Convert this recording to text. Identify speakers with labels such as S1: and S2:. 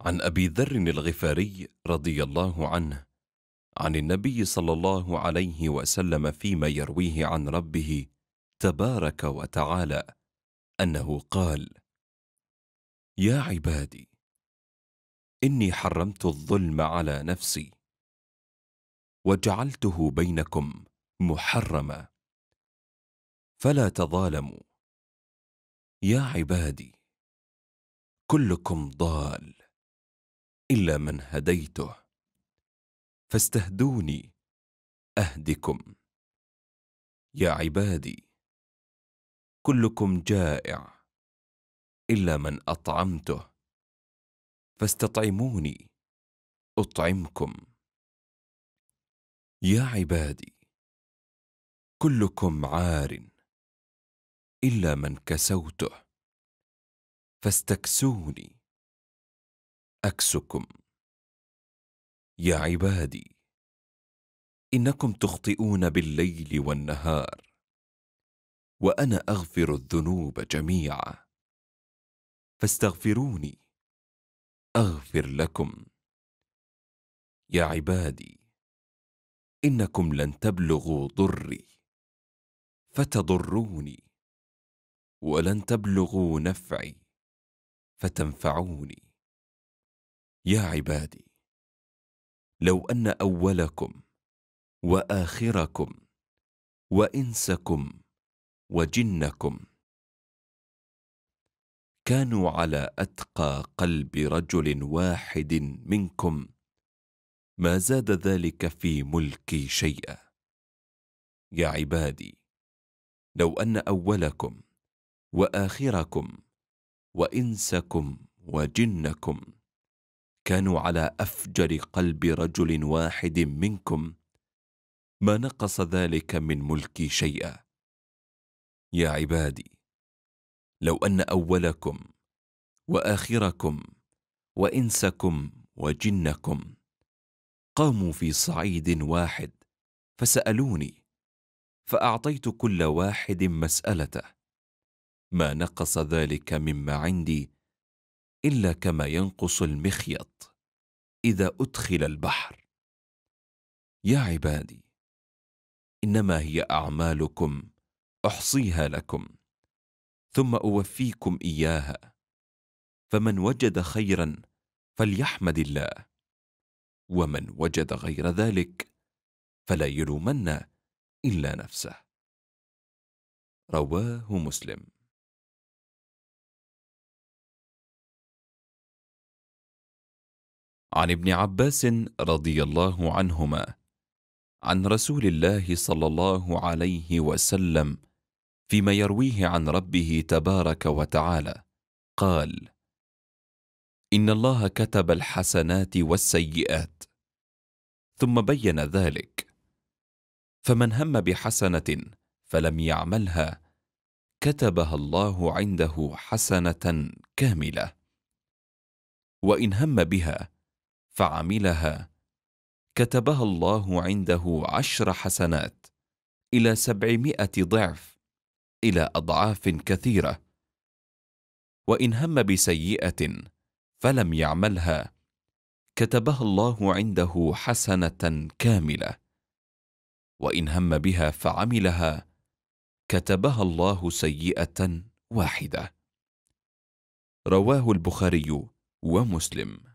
S1: عن أبي ذر الغفاري رضي الله عنه عن النبي صلى الله عليه وسلم فيما يرويه عن ربه تبارك وتعالى أنه قال يا عبادي إني حرمت الظلم على نفسي وجعلته بينكم محرما فلا تظالموا
S2: يا عبادي كلكم ضال إلا من هديته فاستهدوني أهدكم يا عبادي كلكم جائع إلا من أطعمته فاستطعموني أطعمكم يا عبادي كلكم عار إلا من كسوته فاستكسوني أكسكم يا عبادي
S1: إنكم تخطئون بالليل والنهار وأنا أغفر الذنوب جميعا فاستغفروني
S2: أغفر لكم يا عبادي
S1: إنكم لن تبلغوا ضري فتضروني ولن تبلغوا نفعي فتنفعوني يا عبادي لو ان اولكم واخركم وانسكم وجنكم كانوا على اتقى قلب رجل واحد منكم ما زاد ذلك في ملكي شيئا يا عبادي لو ان اولكم واخركم وانسكم وجنكم كانوا على افجر قلب رجل واحد منكم ما نقص ذلك من ملكي شيئا يا عبادي لو ان اولكم واخركم وانسكم وجنكم قاموا في صعيد واحد فسالوني فاعطيت كل واحد مسالته ما نقص ذلك مما عندي إلا كما ينقص المخيط إذا أدخل البحر يا عبادي إنما هي أعمالكم أحصيها لكم ثم أوفيكم إياها فمن وجد خيرا فليحمد الله ومن وجد غير ذلك فلا يلومن إلا نفسه رواه مسلم عن ابن عباس رضي الله عنهما عن رسول الله صلى الله عليه وسلم فيما يرويه عن ربه تبارك وتعالى قال ان الله كتب الحسنات والسيئات ثم بين ذلك فمن هم بحسنه فلم يعملها كتبها الله عنده حسنه كامله وان هم بها فعملها كتبها الله عنده عشر حسنات إلى سبعمائة ضعف إلى أضعاف كثيرة وإن هم بسيئة فلم يعملها كتبها الله عنده حسنة كاملة وإن هم بها فعملها كتبها الله سيئة واحدة رواه البخاري ومسلم